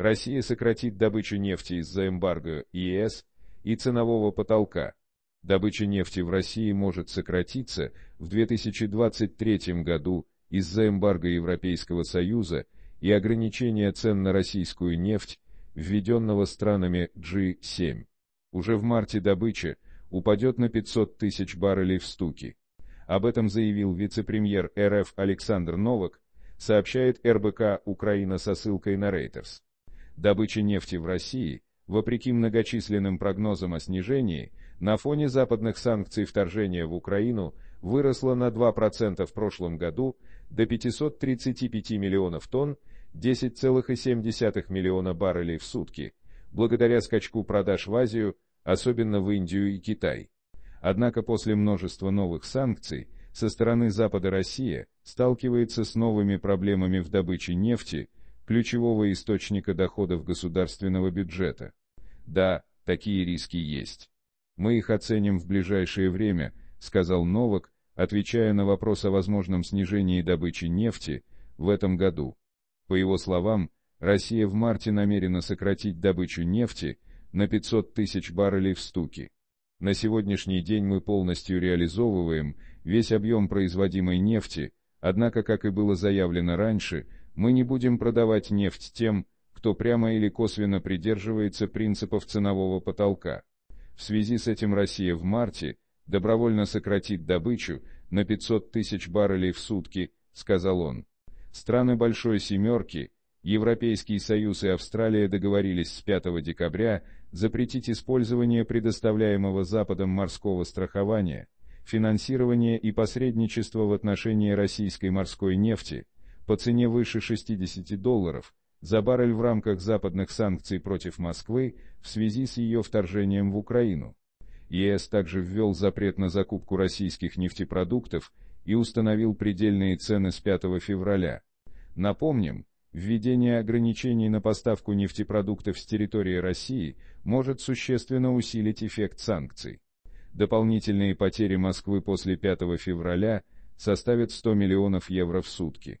Россия сократит добычу нефти из-за эмбарго ЕС и ценового потолка. Добыча нефти в России может сократиться в 2023 году из-за эмбарго Европейского Союза и ограничения цен на российскую нефть, введенного странами G7. Уже в марте добыча упадет на 500 тысяч баррелей в стуки. Об этом заявил вице-премьер РФ Александр Новак, сообщает РБК «Украина» со ссылкой на Reuters. Добыча нефти в России, вопреки многочисленным прогнозам о снижении, на фоне западных санкций вторжения в Украину выросла на 2% в прошлом году до 535 миллионов тонн, 10,7 миллиона баррелей в сутки, благодаря скачку продаж в Азию, особенно в Индию и Китай. Однако после множества новых санкций со стороны Запада Россия сталкивается с новыми проблемами в добыче нефти, ключевого источника доходов государственного бюджета. Да, такие риски есть. Мы их оценим в ближайшее время, сказал Новак, отвечая на вопрос о возможном снижении добычи нефти в этом году. По его словам, Россия в марте намерена сократить добычу нефти на 500 тысяч баррелей в стуки. На сегодняшний день мы полностью реализовываем весь объем производимой нефти, однако, как и было заявлено раньше, мы не будем продавать нефть тем, кто прямо или косвенно придерживается принципов ценового потолка. В связи с этим Россия в марте добровольно сократит добычу на 500 тысяч баррелей в сутки, сказал он. Страны Большой Семерки, Европейский Союз и Австралия договорились с 5 декабря запретить использование предоставляемого Западом морского страхования, финансирования и посредничество в отношении российской морской нефти, по цене выше 60 долларов за баррель в рамках западных санкций против Москвы в связи с ее вторжением в Украину. ЕС также ввел запрет на закупку российских нефтепродуктов и установил предельные цены с 5 февраля. Напомним, введение ограничений на поставку нефтепродуктов с территории России может существенно усилить эффект санкций. Дополнительные потери Москвы после 5 февраля составят 100 миллионов евро в сутки.